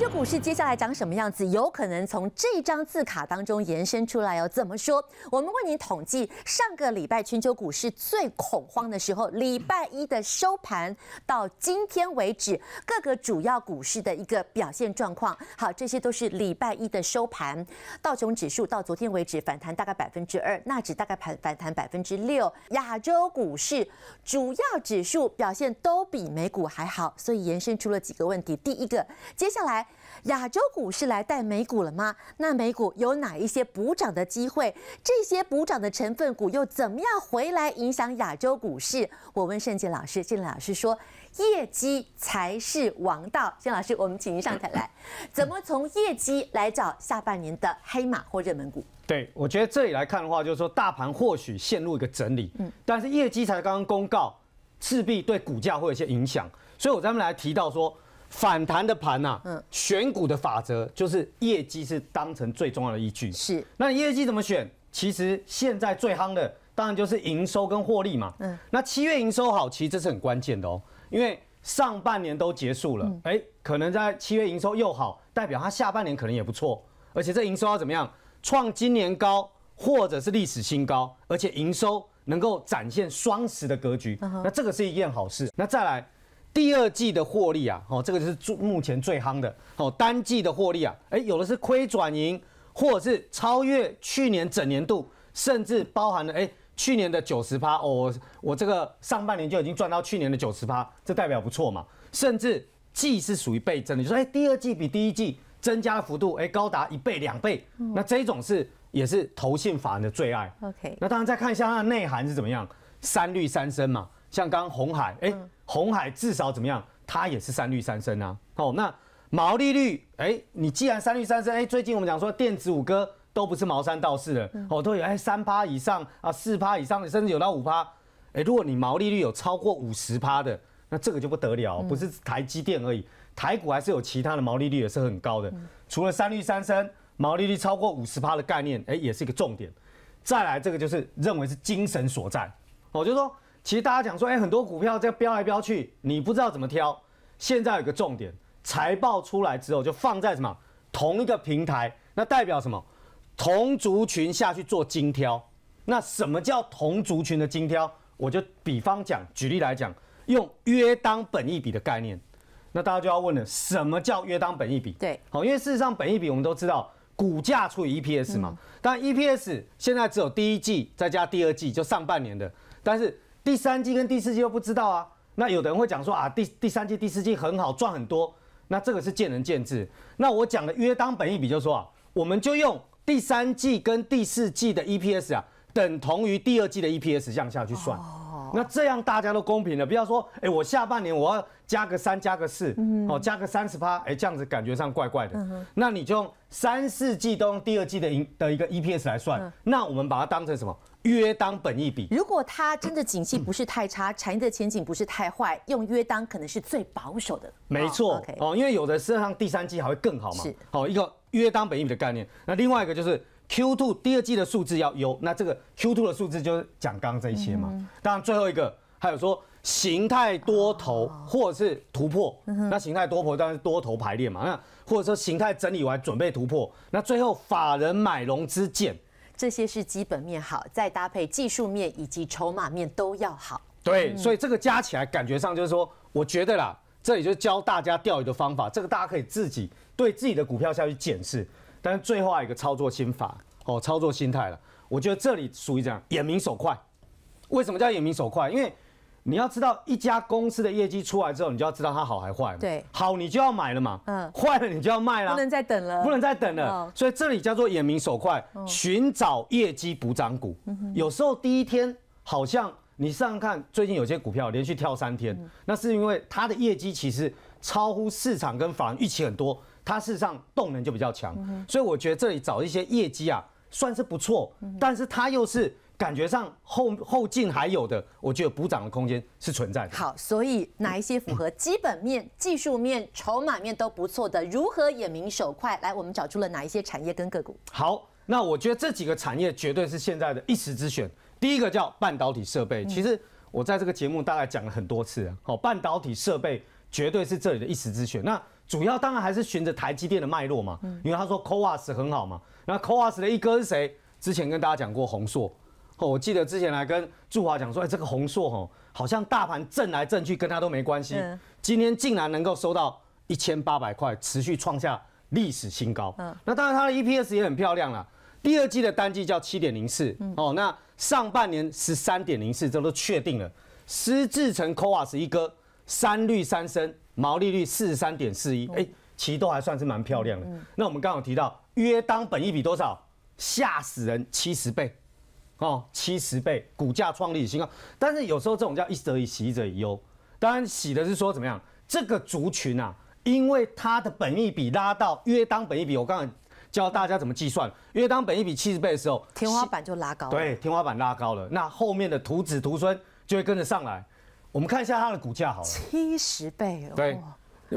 这股市接下来长什么样子？有可能从这张字卡当中延伸出来哦。怎么说？我们为您统计上个礼拜全球股市最恐慌的时候，礼拜一的收盘到今天为止，各个主要股市的一个表现状况。好，这些都是礼拜一的收盘。道琼指数到昨天为止反弹大概百分之二，纳指大概盘反弹百分之六。亚洲股市主要指数表现都比美股还好，所以延伸出了几个问题。第一个，接下来。亚洲股市来带美股了吗？那美股有哪一些补涨的机会？这些补涨的成分股又怎么样回来影响亚洲股市？我问盛杰老师，盛杰老师说，业绩才是王道。盛杰老师，我们请您上台来，怎么从业绩来找下半年的黑马或热门股？对，我觉得这里来看的话，就是说大盘或许陷入一个整理，嗯，但是业绩才刚刚公告，势必对股价会有些影响。所以我专门来提到说。反弹的盘呐，嗯，选股的法则就是业绩是当成最重要的依据。是，那业绩怎么选？其实现在最夯的当然就是营收跟获利嘛，嗯，那七月营收好，其实这是很关键的哦，因为上半年都结束了，哎，可能在七月营收又好，代表它下半年可能也不错，而且这营收要怎么样，创今年高或者是历史新高，而且营收能够展现双十的格局，那这个是一件好事。那再来。第二季的获利啊，哦，这个就是最目前最夯的哦。单季的获利啊，哎，有的是亏转盈，或者是超越去年整年度，甚至包含了哎去年的九十八哦，我这个上半年就已经赚到去年的九十八，这代表不错嘛。甚至季是属于倍增的，就说哎第二季比第一季增加的幅度哎高达一倍两倍，那这种是也是投信法人的最爱。OK，那当然再看一下它的内涵是怎么样，三绿三升嘛。像刚红海，哎，红海至少怎么样？它也是三绿三升啊。哦，那毛利率，哎，你既然三绿三升，哎，最近我们讲说电子五哥都不是毛三到四的，哦，都有哎三趴以上啊，四趴以上的，甚至有到五趴。哎，如果你毛利率有超过五十趴的，那这个就不得了，不是台积电而已，台股还是有其他的毛利率也是很高的。除了三绿三升，毛利率超过五十趴的概念，哎，也是一个重点。再来，这个就是认为是精神所在，我就说。其实大家讲说，哎，很多股票在飙来飙去，你不知道怎么挑。现在有个重点，财报出来之后就放在什么同一个平台，那代表什么？同族群下去做精挑。那什么叫同族群的精挑？我就比方讲，举例来讲，用约当本一笔的概念。那大家就要问了，什么叫约当本一笔？对，好，因为事实上本一笔我们都知道股价除以 EPS 嘛，但 EPS 现在只有第一季再加第二季就上半年的，但是。第三季跟第四季又不知道啊，那有的人会讲说啊，第第三季、第四季很好，赚很多，那这个是见仁见智。那我讲的约当本意，比就说啊，我们就用第三季跟第四季的 EPS 啊，等同于第二季的 EPS 向下去算，哦、那这样大家都公平了。不要说，哎，我下半年我要加个三，加个四，哦，加个三十八，哎，这样子感觉上怪怪的。那你就用三四季都用第二季的盈的一个 EPS 来算，那我们把它当成什么？约当本一比，如果它真的景气不是太差，产业的前景不是太坏，用约当可能是最保守的。没错，哦，因为有的事实上第三季还会更好嘛。是，一个约当本一比的概念。那另外一个就是 q two 第二季的数字要优，那这个 q two 的数字就是讲刚刚这一些嘛。当然最后一个还有说形态多头或者是突破，那形态多头当然是多头排列嘛。那或者说形态整理完准备突破，那最后法人买龙之剑。这些是基本面好，再搭配技术面以及筹码面都要好。对，所以这个加起来感觉上就是说，我觉得啦，这里就教大家钓鱼的方法，这个大家可以自己对自己的股票下去检视。但是最后一个操作心法哦，操作心态了，我觉得这里属于这样眼明手快。为什么叫眼明手快？因为。你要知道一家公司的业绩出来之后，你就要知道它好还坏。对，好你就要买了嘛。嗯，坏了你就要卖了。不能再等了，不能再等了。所以这里叫做眼明手快，寻找业绩补涨股。有时候第一天好像你上看，最近有些股票连续跳三天，那是因为它的业绩其实超乎市场跟法人预期很多，它事实上动能就比较强。所以我觉得这里找一些业绩啊，算是不错，但是它又是。感觉上后后劲还有的，我觉得补涨的空间是存在的。好，所以哪一些符合基本面、技术面、筹码面都不错的，如何眼明手快？来，我们找出了哪一些产业跟个股。好，那我觉得这几个产业绝对是现在的一时之选。第一个叫半导体设备，其实我在这个节目大概讲了很多次。好，半导体设备绝对是这里的一时之选。那主要当然还是循着台积电的脉络嘛，因为他说 Coas 很好嘛，那 Coas 的一哥是谁？之前跟大家讲过红硕。哦，我记得之前来跟祝华讲说，哎，这个红硕吼，好像大盘震来震去，跟他都没关系。今天竟然能够收到一千八百块，持续创下历史新高。嗯，那当然它的 EPS 也很漂亮了，第二季的单季叫七点零四。哦，那上半年十三点零四，这都确定了。施志成 COAS 一哥，三绿三升，毛利率四十三点四一。哎，其实都还算是蛮漂亮的。那我们刚好提到约当本一比多少？吓死人，七十倍。哦，七十倍股价创历史新高，但是有时候这种叫一喜一忧。当然喜的是说怎么样，这个族群啊，因为它的本益比拉到约当本益比，我刚才教大家怎么计算，约当本益比七十倍的时候，天花板就拉高了。对，天花板拉高了，那后面的徒子徒孙就会跟着上来。我们看一下它的股价好了，七十倍。对。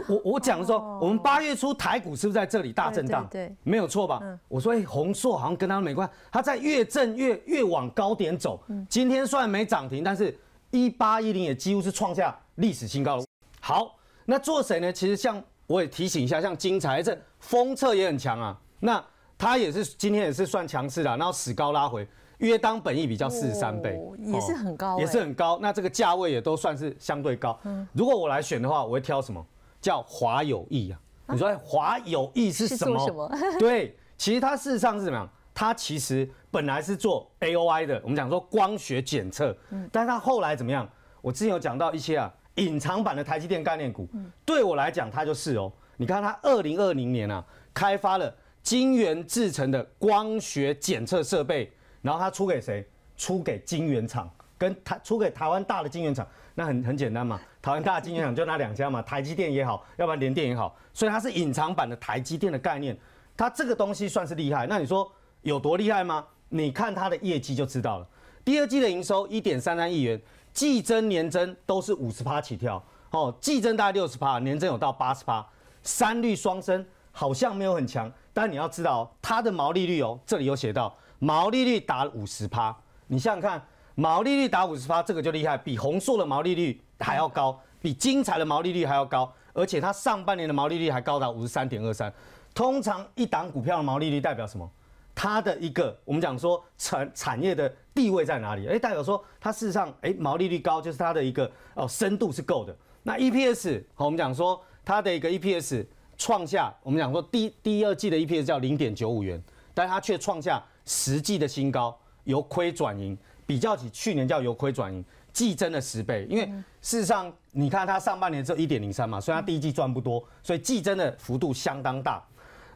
我我讲说，我们八月初台股是不是在这里大震荡？对，没有错吧？我说，哎，红硕好像跟它没关系，它在越震越越往高点走。今天虽然没涨停，但是一八一零也几乎是创下历史新高了。好，那做谁呢？其实像我也提醒一下，像金财政封测也很强啊。那它也是今天也是算强势的，然后死高拉回，约当本益比较四十三倍，也是很高，也是很高。那这个价位也都算是相对高。如果我来选的话，我会挑什么？叫华友益啊，你说华友益是什么？对，其实它事实上是怎么样？它其实本来是做 A O I 的，我们讲说光学检测。嗯，但是它后来怎么样？我之前有讲到一些啊，隐藏版的台积电概念股。嗯，对我来讲，它就是哦，你看它二零二零年啊，开发了晶圆制成的光学检测设备，然后它出给谁？出给晶圆厂。跟台出给台湾大的晶圆厂，那很很简单嘛。台湾大的晶圆厂就那两家嘛，台积电也好，要不然联电也好。所以它是隐藏版的台积电的概念。它这个东西算是厉害，那你说有多厉害吗？你看它的业绩就知道了。第二季的营收一点三三亿元，季增年增都是五十趴起跳哦，季增大概六十趴，年增有到八十趴，三率双升好像没有很强。但你要知道，它的毛利率哦，这里有写到，毛利率达五十趴。你想想看。毛利率达五十八，这个就厉害，比红硕的毛利率还要高，比精彩的毛利率还要高，而且它上半年的毛利率还高达五十三点二三。通常一档股票的毛利率代表什么？它的一个我们讲说产产业的地位在哪里？哎，代表说它事实上哎毛利率高，就是它的一个哦深度是够的。那 EPS 好，我们讲说它的一个 EPS 创下我们讲说第第二季的 EPS 叫零点九五元，但它却创下实际的新高，由亏转盈。比较起去年叫由亏转盈，季增了十倍，因为事实上你看它上半年只有一点零三嘛，所以它第一季赚不多，所以季增的幅度相当大。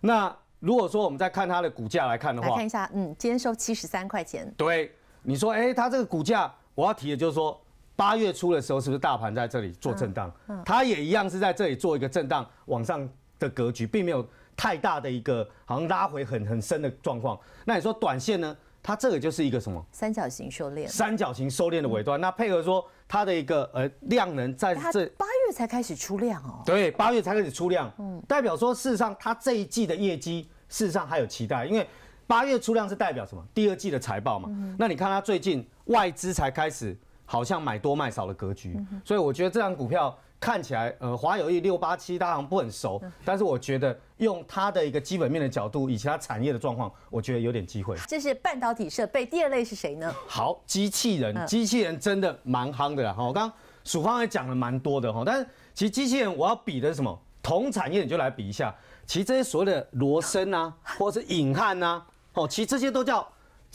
那如果说我们再看它的股价来看的话，看一下，嗯，今天收七十三块钱。对，你说，哎，它这个股价，我要提的就是说，八月初的时候是不是大盘在这里做震荡？嗯，它也一样是在这里做一个震荡往上的格局，并没有太大的一个好像拉回很很深的状况。那你说短线呢？它这个就是一个什么三角形收敛，三角形收敛的尾端。那配合说它的一个呃量能在这，八月才开始出量哦。对，八月才开始出量，嗯，代表说事实上它这一季的业绩事实上还有期待，因为八月出量是代表什么？第二季的财报嘛。那你看它最近外资才开始好像买多卖少的格局，所以我觉得这张股票。看起来，呃，华友益六八七，大行不很熟，但是我觉得用它的一个基本面的角度，以及其他产业的状况，我觉得有点机会。这是半导体设备，第二类是谁呢？好，机器人，机器人真的蛮夯的啦。我刚刚方也讲了蛮多的哈，但是其实机器人我要比的是什么？同产业你就来比一下，其实这些所谓的罗森啊，或者是隐汉呐，哦，其实这些都叫。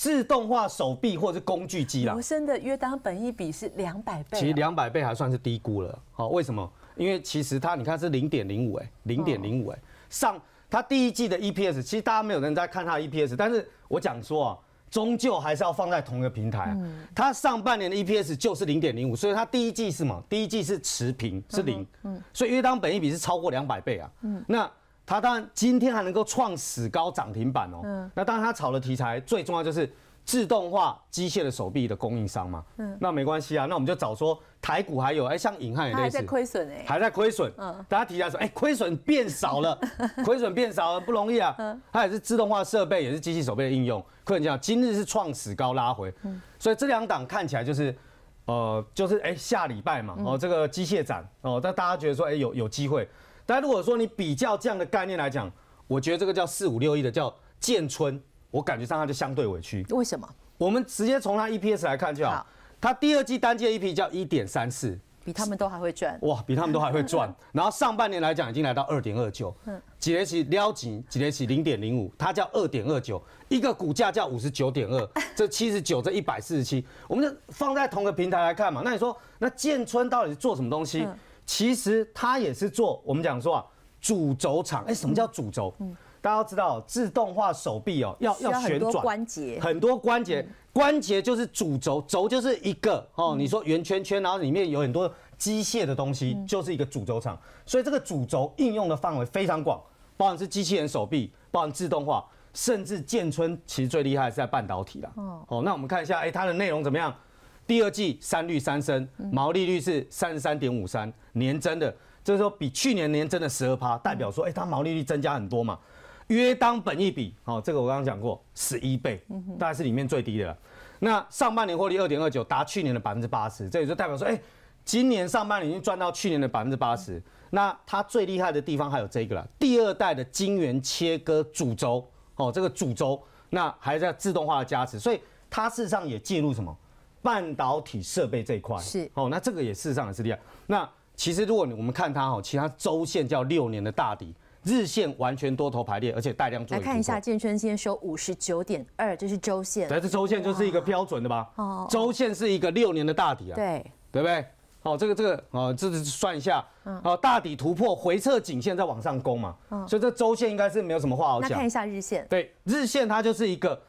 自动化手臂或是工具机啦。罗生的约当本益比是两百倍。其实两百倍还算是低估了。好，为什么？因为其实它你看是零点零五哎，零点零五哎，上它第一季的 EPS，其实大家没有人在看它的 EPS，但是我讲说啊，终究还是要放在同一个平台。嗯。它上半年的 EPS 就是零点零五，所以它第一季是嘛？第一季是持平，是零。嗯。所以约当本益比是超过两百倍啊。嗯。那。它当然今天还能够创史高涨停板哦，那当然它炒的题材最重要就是自动化机械的手臂的供应商嘛，嗯，那没关系啊，那我们就找说台股还有，哎，像银翰也类似，还在亏损哎，还在亏损，嗯，大家提下说，哎，亏损变少了，亏损变少了不容易啊，嗯，它也是自动化设备，也是机器手臂的应用，客人讲今日是创史高拉回，嗯，所以这两档看起来就是，呃，就是哎下礼拜嘛，哦，这个机械展哦，但大家觉得说，哎，有有机会。但如果说你比较这样的概念来讲，我觉得这个叫四五六亿的叫建村，我感觉上它就相对委屈。为什么？我们直接从它 EPS 来看就好，它第二季单季的 e p 叫一点三四，比他们都还会赚。哇，比他们都还会赚。然后上半年来讲已经来到二点二九，嗯几 h 撩紧几 h s 零点零五，它叫二点二九，一个股价叫五十九点二，这七十九，这一百四十七，我们放在同一个平台来看嘛？那你说，那建村到底是做什么东西？其实它也是做我们讲说啊，主轴厂。哎，什么叫主轴？嗯，大家都知道，自动化手臂哦，要要旋转，关节很多关节，关节就是主轴，轴就是一个哦。你说圆圈圈，然后里面有很多机械的东西，就是一个主轴厂。所以这个主轴应用的范围非常广，包含是机器人手臂，包含自动化，甚至建村其实最厉害是在半导体啦。哦，好，那我们看一下，哎，它的内容怎么样？第二季三率三升，毛利率是三十三点五三，年增的，就是说比去年年增的十二趴，代表说，哎，它毛利率增加很多嘛。约当本一比，哦，这个我刚刚讲过，十一倍，大概是里面最低的。了。那上半年获利二点二九，达去年的百分之八十，这也就代表说，哎，今年上半年已经赚到去年的百分之八十。那它最厉害的地方还有这个了，第二代的晶圆切割主轴，哦，这个主轴，那还在自动化的加持，所以它事实上也进入什么？半导体设备这块是哦，那这个也事实上也是这样。那其实如果你我们看它哈，其他周线叫六年的大底，日线完全多头排列，而且带量。来看一下，建坤今天收五十九点二，这是周线。对，这周线就是一个标准的吧？哦，周线是一个六年的大底啊。对，对不对？哦，这个这个哦，这算一下，哦，大底突破回撤颈线再往上攻嘛。嗯。所以这周线应该是没有什么话好讲。那看一下日线。对，日线它就是一个。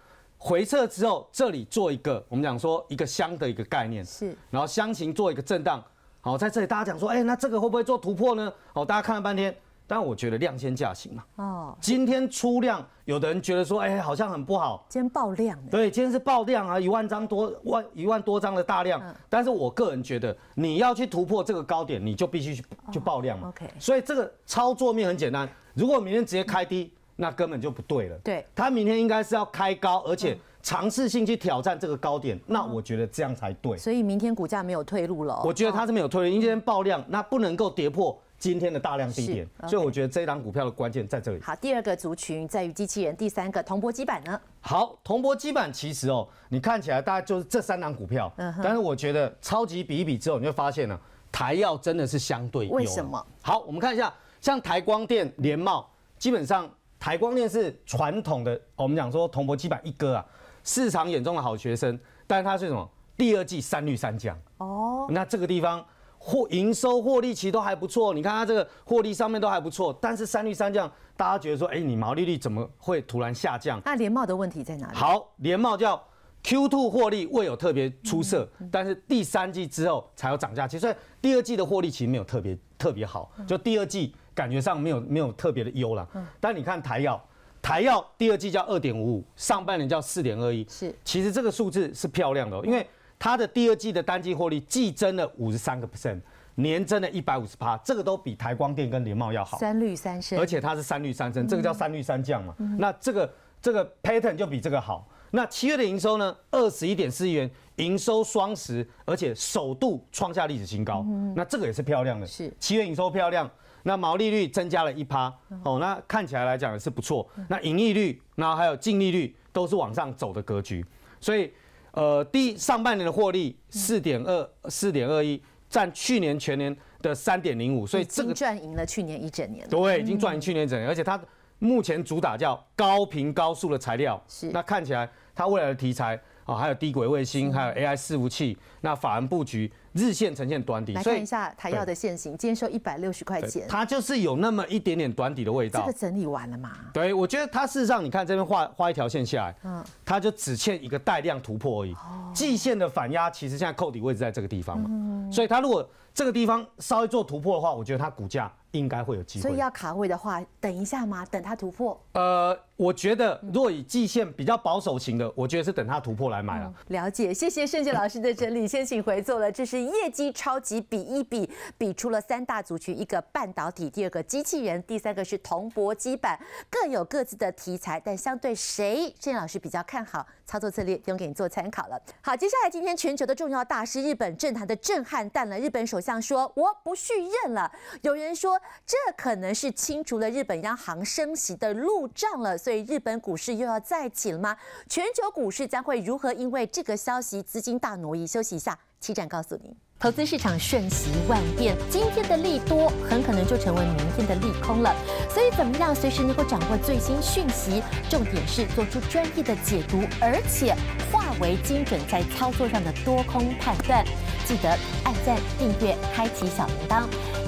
回撤之后，这里做一个我们讲说一个箱的一个概念，是，然后箱型做一个震荡，好，在这里大家讲说，哎，那这个会不会做突破呢？好，大家看了半天，但我觉得量先价行嘛。哦，今天出量，有的人觉得说，哎，好像很不好。今天爆量。对，今天是爆量啊，一万张多万，一万多张的大量。嗯。但是我个人觉得，你要去突破这个高点，你就必须去就爆量嘛。OK。所以这个操作面很简单，如果明天直接开低。那根本就不对了。对，他明天应该是要开高，而且尝试性去挑战这个高点。那我觉得这样才对。所以明天股价没有退路了。我觉得它是没有退路，因今天爆量，那不能够跌破今天的大量低点。所以我觉得这档股票的关键在这里。好，第二个族群在于机器人，第三个铜箔基板呢？好，铜箔基板其实哦，你看起来大概就是这三档股票。嗯。但是我觉得超级比一比之后，你就发现了台药真的是相对。为什么？好，我们看一下，像台光电、联茂，基本上。台光链是传统的，我们讲说铜箔基板一哥啊，市场眼中的好学生，但是它是什么？第二季三绿三降哦。那这个地方获营收获利其实都还不错，你看它这个获利上面都还不错，但是三绿三降，大家觉得说，哎，你毛利率怎么会突然下降？那联茂的问题在哪里？好，联茂叫 Q2 获利未有特别出色，但是第三季之后才有涨价其实第二季的获利其实没有特别特别好，就第二季。感觉上没有没有特别的优了，嗯，但你看台药，台药第二季叫二点五五，上半年叫四点二一，是，其实这个数字是漂亮的，因为它的第二季的单季获利既增了五十三个 percent，年增了一百五十趴，这个都比台光电跟联茂要好。三率三升，而且它是三率三升，这个叫三率三降嘛，那这个这个 pattern 就比这个好。那七月的营收呢，二十一点四亿元，营收双十，而且首度创下历史新高，嗯，那这个也是漂亮的，是七月营收漂亮。那毛利率增加了一趴，哦，那看起来来讲也是不错。那盈利率，然后还有净利率都是往上走的格局。所以，呃，第上半年的获利四点二四点二一，占去年全年的三点零五，所以这个赚赢了去年一整年。对，已经赚赢去年一整年，而且它目前主打叫高频高速的材料，是那看起来它未来的题材。啊，还有低轨卫星，还有 AI 伺服器，那法人布局日线呈现短底，来看一下台药的线型，今天收一百六十块钱，它就是有那么一点点短底的味道。这个整理完了嘛？对，我觉得它事实上，你看这边画画一条线下来，嗯，它就只欠一个带量突破而已。季线的反压其实现在扣底位置在这个地方嘛，所以它如果这个地方稍微做突破的话，我觉得它股价应该会有机会。所以要卡位的话，等一下吗？等它突破。呃，我觉得，若以季线比较保守型的，我觉得是等它突破来买了。了解，谢谢盛杰老师的整理，先请回座了。这是业绩超级比一比，比出了三大族群：一个半导体，第二个机器人，第三个是铜箔基板，各有各自的题材。但相对谁，盛老师比较看好操作策略，用给你做参考了。好，接下来今天全球的重要大事，日本政坛的震撼弹了。日本首相说我不续任了。有人说这可能是清除了日本央行升息的路。涨了，所以日本股市又要再起了吗？全球股市将会如何？因为这个消息，资金大挪移。休息一下，七站告诉你，投资市场瞬息万变，今天的利多很可能就成为明天的利空了。所以怎么样，随时能够掌握最新讯息？重点是做出专业的解读，而且化为精准在操作上的多空判断。记得按赞、订阅、开启小铃铛，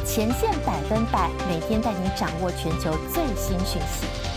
前线百分百每天带你掌握全球最新讯息。